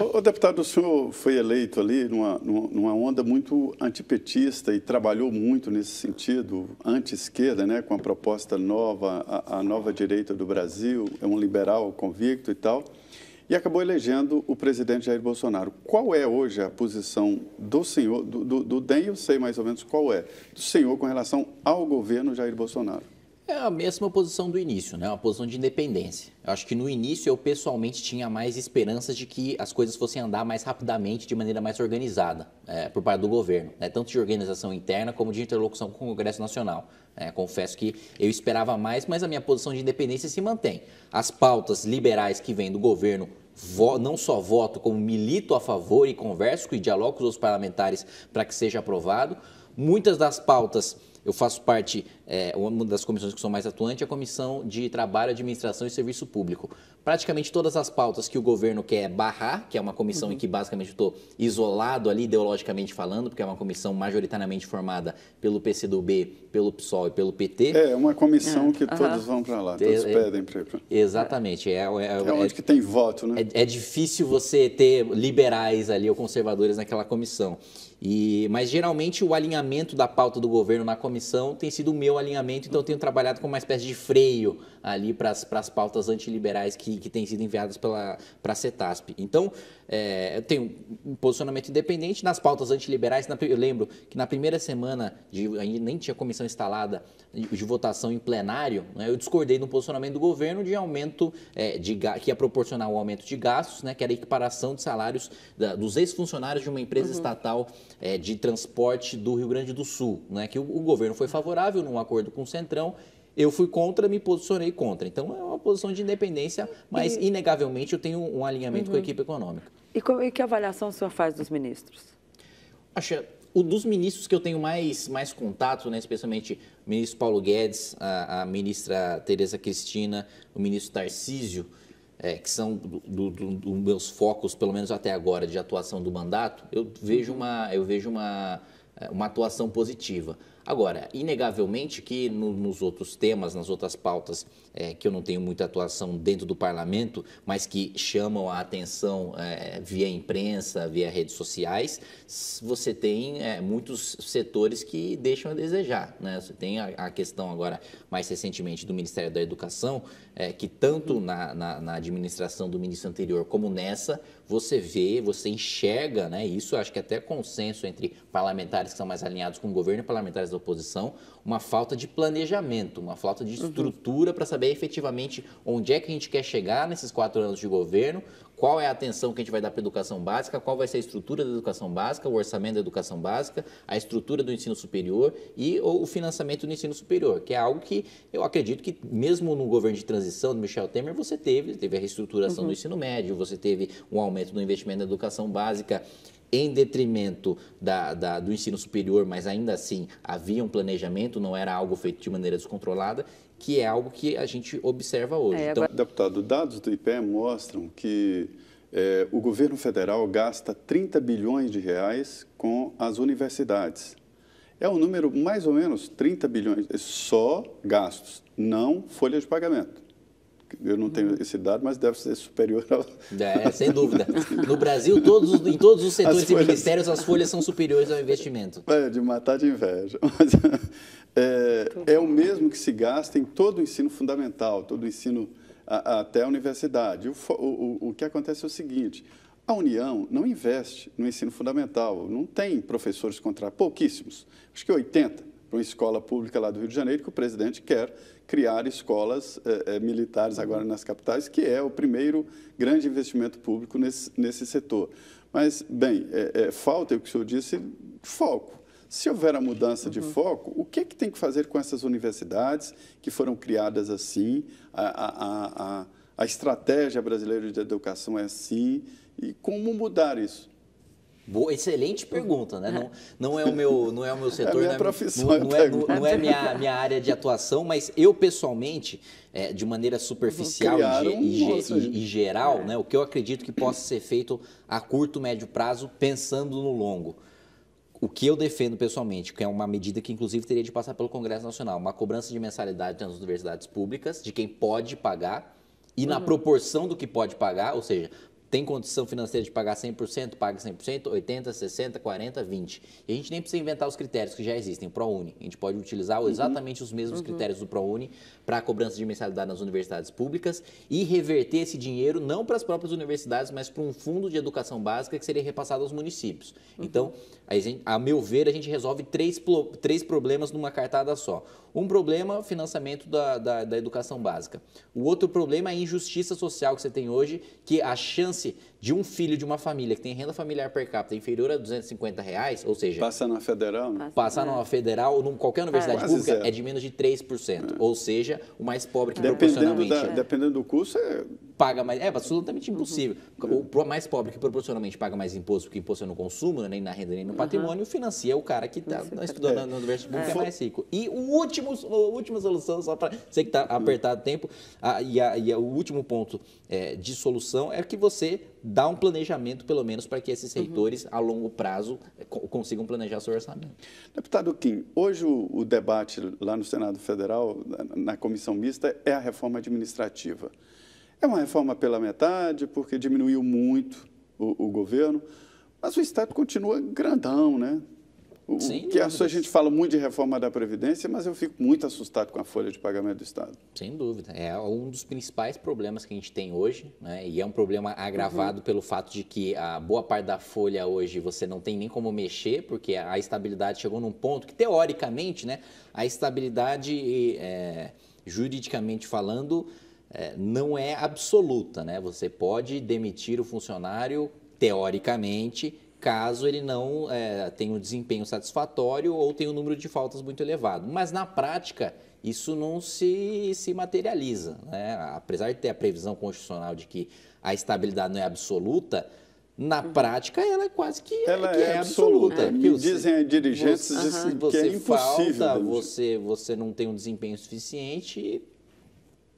O, deputado, o senhor foi eleito ali numa, numa onda muito antipetista e trabalhou muito nesse sentido, anti-esquerda, né, com a proposta nova, a, a, nova direita do Brasil, é um liberal convicto e tal, e acabou elegendo o presidente Jair Bolsonaro. Qual é hoje a posição do senhor, do, do, do DEM, eu sei mais ou menos qual é, do senhor com relação ao governo Jair Bolsonaro? É a mesma posição do início, né? É uma posição de independência. Eu acho que no início eu pessoalmente tinha mais esperanças de que as coisas fossem andar mais rapidamente, de maneira mais organizada, é, por parte do governo, né? tanto de organização interna como de interlocução com o Congresso Nacional. É, confesso que eu esperava mais, mas a minha posição de independência se mantém. As pautas liberais que vêm do governo não só voto, como milito a favor e converso e dialogo com os parlamentares para que seja aprovado. Muitas das pautas eu faço parte, é, uma das comissões que sou mais atuante é a Comissão de Trabalho, Administração e Serviço Público. Praticamente todas as pautas que o governo quer barrar, que é uma comissão uhum. em que basicamente estou isolado ali ideologicamente falando, porque é uma comissão majoritariamente formada pelo PCdoB, pelo PSOL e pelo PT. É, é, uma comissão é. que uhum. todos vão para lá, todos é, é. pedem para Exatamente. É, é, é, onde que tem voto, né? É, é difícil você ter liberais ali ou conservadores naquela comissão. E, mas geralmente o alinhamento da pauta do governo na comissão tem sido o meu alinhamento, então eu tenho trabalhado com uma espécie de freio ali para as pautas antiliberais que, que têm sido enviadas para a CETASP. Então, é, tem um posicionamento independente. Nas pautas antiliberais, na, eu lembro que na primeira semana, de, ainda nem tinha comissão instalada de, de votação em plenário, né, eu discordei do posicionamento do governo de aumento é, de, que ia proporcionar o um aumento de gastos, né, que era a equiparação de salários da, dos ex-funcionários de uma empresa uhum. estatal é, de transporte do Rio Grande do Sul, né, que o, o governo foi favorável num acordo com o Centrão eu fui contra, me posicionei contra. Então é uma posição de independência, mas e... inegavelmente eu tenho um alinhamento uhum. com a uhum. equipe econômica. E, com, e que avaliação o senhor faz dos ministros? Acho o dos ministros que eu tenho mais, mais contato, né, especialmente o ministro Paulo Guedes, a, a ministra Tereza Cristina, o ministro Tarcísio, é, que são dos do, do meus focos, pelo menos até agora, de atuação do mandato, eu vejo uhum. uma, eu vejo uma, é, uma atuação positiva. Agora, inegavelmente que no, nos outros temas, nas outras pautas é, que eu não tenho muita atuação dentro do parlamento, mas que chamam a atenção é, via imprensa, via redes sociais, você tem é, muitos setores que deixam a desejar. Né? Você tem a, a questão agora, mais recentemente, do Ministério da Educação, é, que tanto na, na, na administração do ministro anterior como nessa, você vê, você enxerga, né? isso acho que até consenso entre parlamentares que são mais alinhados com o governo e parlamentares da oposição, uma falta de planejamento, uma falta de uhum. estrutura uhum. para saber efetivamente onde é que a gente quer chegar nesses quatro anos de governo, qual é a atenção que a gente vai dar para a educação básica, qual vai ser a estrutura da educação básica, o orçamento da educação básica, a estrutura do ensino superior e o financiamento do ensino superior, que é algo que eu acredito que mesmo no governo de transição do Michel Temer você teve, teve a reestruturação uhum. do ensino médio, você teve um aumento no investimento na educação básica em detrimento da, da, do ensino superior, mas ainda assim havia um planejamento, não era algo feito de maneira descontrolada que é algo que a gente observa hoje. É, então, agora... então... Deputado, dados do IPE mostram que é, o governo federal gasta 30 bilhões de reais com as universidades. É um número mais ou menos 30 bilhões, é só gastos, não folha de pagamento. Eu não tenho uhum. esse dado, mas deve ser superior ao... É, sem dúvida. No Brasil, todos, em todos os setores folhas... e ministérios, as folhas são superiores ao investimento. É, de matar de inveja. Mas, é, é o mesmo que se gasta em todo o ensino fundamental, todo o ensino a, a, até a universidade. O, o, o que acontece é o seguinte: a União não investe no ensino fundamental, não tem professores contratados, pouquíssimos, acho que 80 para uma escola pública lá do Rio de Janeiro, que o presidente quer criar escolas é, é, militares agora nas capitais, que é o primeiro grande investimento público nesse, nesse setor. Mas, bem, é, é, falta, é o que o senhor disse, foco. Se houver a mudança uhum. de foco, o que, é que tem que fazer com essas universidades que foram criadas assim? A, a, a, a estratégia brasileira de educação é assim? E como mudar isso? Boa, excelente uhum. pergunta, né? Não, é. não é o meu, não é o meu é setor, é minha né? profissão, não, não, é, não, não é minha, minha área de atuação, mas eu pessoalmente, é, de maneira superficial e, e, e, geral, é. né? O que eu acredito que possa ser feito a curto, médio prazo, pensando no longo o que eu defendo pessoalmente, que é uma medida que inclusive teria de passar pelo Congresso Nacional, uma cobrança de mensalidade nas universidades públicas, de quem pode pagar, e uhum. na proporção do que pode pagar, ou seja, tem condição financeira de pagar 100%, paga 100%, 80%, 60%, 40%, 20%. E a gente nem precisa inventar os critérios que já existem, o ProUni. A gente pode utilizar uhum. exatamente os mesmos uhum. critérios do ProUni para a cobrança de mensalidade nas universidades públicas e reverter esse dinheiro não para as próprias universidades, mas para um fundo de educação básica que seria repassado aos municípios. Uhum. Então, a, a, meu ver, a gente resolve três, três problemas numa cartada só. Um problema, financiamento da, da, da educação básica. O outro problema é a injustiça social que você tem hoje, que a chance si de um filho de uma família que tem renda familiar per capita inferior a 250 reais, ou seja... Passa na federal, né? Passa na federal ou qualquer universidade é. pública, é de menos de 3%. É. Ou seja, o mais pobre que dependendo proporcionalmente... Da, né? dependendo do curso, é... Paga mais... É absolutamente uhum. impossível. Uhum. O mais pobre que proporcionalmente paga mais imposto, porque imposto é no consumo, né, nem na renda, nem no uhum. patrimônio, uhum. financia o cara que está tá tá estudando é. na universidade pública é. é. mais rico. E o último, a última solução, só para você que está hum. apertado o tempo, a, e, a, e a, o último ponto de solução é que você dar um planejamento, pelo menos, para que esses uhum. reitores, uhum. a longo prazo, eh, consigam planejar seu orçamento. Deputado Kim, hoje o, o debate lá no Senado Federal, na comissão mista, é a reforma administrativa. É uma reforma pela metade, porque diminuiu muito o, o governo, mas o Estado continua grandão, né? O, que dúvidas. a gente fala muito de reforma da Previdência, mas eu fico muito assustado com a folha de pagamento do Estado. Sem dúvida. É um dos principais problemas que a gente tem hoje, né? e é um problema agravado uhum. pelo fato de que a boa parte da folha hoje você não tem nem como mexer, porque a estabilidade chegou num ponto que, teoricamente, né, a estabilidade, é, juridicamente falando, é, não é absoluta. Né? Você pode demitir o funcionário, teoricamente, caso ele não é, tenha um desempenho satisfatório ou tenha um número de faltas muito elevado. Mas na prática, isso não se, se materializa. Né? Apesar de ter a previsão constitucional de que a estabilidade não é absoluta, na uhum. prática ela é quase que, ela que é, é, absoluta. absoluta. É. dizem dirigentes você, uh -huh. que você é impossível. Falta, você, você não tem um desempenho suficiente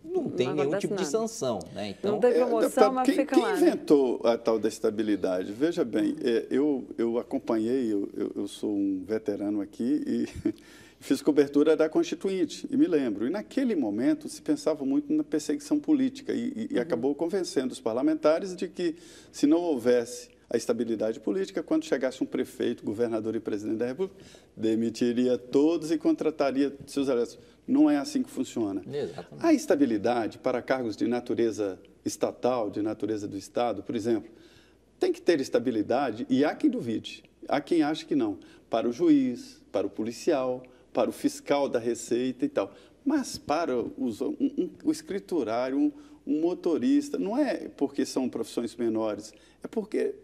não tem não nenhum tipo nada. de sanção. Né? Então, é, não teve emoção, é, tá, mas quem, fica quem lá. Quem né? inventou a tal da estabilidade? Veja bem, é, eu, eu acompanhei, eu, eu, eu, sou um veterano aqui e fiz cobertura da Constituinte, e me lembro. E naquele momento se pensava muito na perseguição política e, e uhum. acabou convencendo os parlamentares de que se não houvesse a estabilidade política, quando chegasse um prefeito, governador e presidente da República, demitiria todos e contrataria seus eleitos. Não é assim que funciona. Exatamente. A estabilidade para cargos de natureza estatal, de natureza do Estado, por exemplo, tem que ter estabilidade e há quem duvide, há quem ache que não. Para o juiz, para o policial, para o fiscal da Receita e tal. Mas para os, um, um, o escriturário, um, um motorista, não é porque são profissões menores, é porque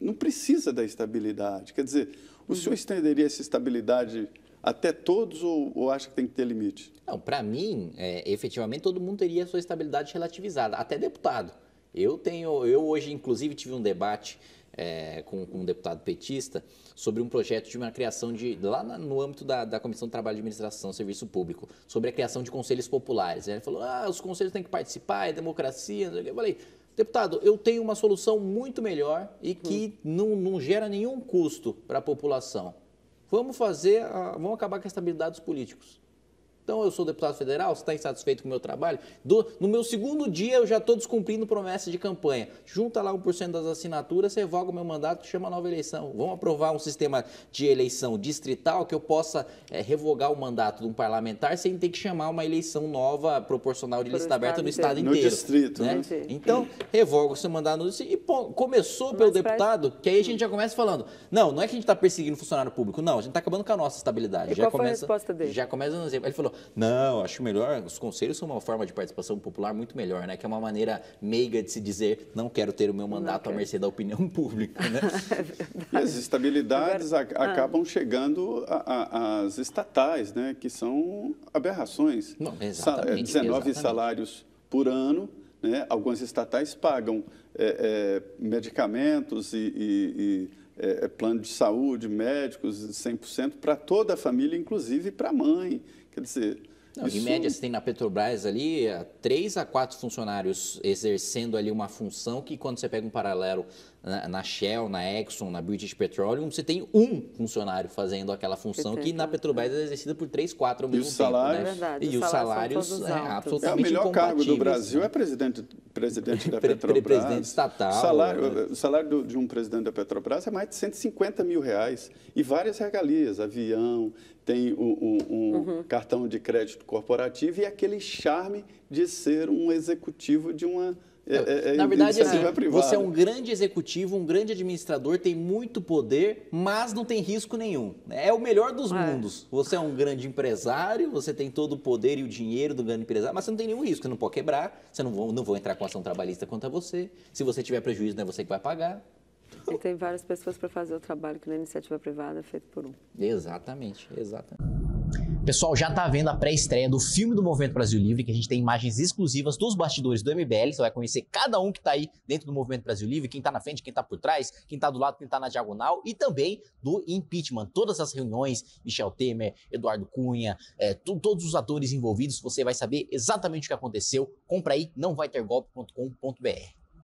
não precisa da estabilidade. Quer dizer, o uhum. senhor estenderia essa estabilidade até todos ou, ou acha que tem que ter limite? Não, para mim, é, efetivamente, todo mundo teria a sua estabilidade relativizada, até deputado. Eu tenho, eu hoje, inclusive, tive um debate é, com, com, um deputado petista sobre um projeto de uma criação de, lá na, no âmbito da, da Comissão de Trabalho, Administração e Serviço Público, sobre a criação de conselhos populares. Ele falou, ah, os conselhos têm que participar, é democracia, eu falei... Deputado, eu tenho uma solução muito melhor e que hum. não, não gera nenhum custo para a população Vamos fazer, a, vamos acabar com a estabilidade dos políticos. Então, eu sou deputado federal, você está insatisfeito com o meu trabalho? Do, no meu segundo dia, eu já estou descumprindo promessa de campanha. Junta lá 1% das assinaturas, revoga o meu mandato, chama nova eleição. Vamos aprovar um sistema de eleição distrital que eu possa é, revogar o mandato de um parlamentar sem ter que chamar uma eleição nova, proporcional de Por lista aberta no estado inteiro. No distrito, né? Né? Então, revoga o seu mandato e pô, começou Mas pelo deputado, que aí a hum. gente já começa falando, não, não é que a gente está perseguindo funcionário público, não, a gente está acabando com a nossa estabilidade. E já qual começa, foi a resposta dele? Já começa no exemplo. Ele falou, não, acho melhor, os conselhos são uma forma de participação popular muito melhor, né? Que é uma maneira meiga de se dizer, não quero ter o meu mandato à mercê da opinião pública, né? é e as estabilidades Agora, ah, acabam chegando às estatais, né? Que são aberrações. Não, exatamente. 19 exatamente. salários por ano, né? Algumas estatais pagam é, é, medicamentos e, e, e é, é, plano de saúde, médicos 100% para toda a família, inclusive para a mãe. Quer dizer, não, Isso... Em média, você tem na Petrobras ali eh, três a quatro funcionários exercendo ali uma função que, quando você pega um paralelo na, Shell, na Exxon, na British Petroleum, você tem um funcionário fazendo aquela função que na Petrobras é exercida por três, quatro ao mesmo e tempo. Né? É verdade, e os salários, salários é, absolutamente É o melhor cargo do Brasil é presidente, presidente da Petrobras. presidente estatal. Salário, né? o salário do, de um presidente da Petrobras é mais de 150 mil reais e várias regalias, avião, tem o um uhum. cartão de crédito corporativo e aquele charme de ser um executivo de uma é, é, é, Na verdade, assim, privada. você é um grande executivo, um grande administrador, tem muito poder, mas não tem risco nenhum. Né? É o melhor dos é. mundos. Você é um grande empresário, você tem todo o poder e o dinheiro do grande empresário, mas você não tem nenhum risco. Você não pode quebrar, você não vão, não vou entrar com ação trabalhista contra você. Se você tiver prejuízo, não é você que vai pagar. E tem várias pessoas para fazer o trabalho que na iniciativa privada é feito por um. Exatamente, exatamente. Pessoal, já está vendo a pré-estreia do filme do Movimento Brasil Livre, que a gente tem imagens exclusivas dos bastidores do MBL. Você vai conhecer cada um que está aí dentro do Movimento Brasil Livre, quem está na frente, quem está por trás, quem está do lado, quem está na diagonal, e também do impeachment. Todas as reuniões, Michel Temer, Eduardo Cunha, é, tu, todos os atores envolvidos, você vai saber exatamente o que aconteceu. Compra aí, não vai ter golpe.com.br.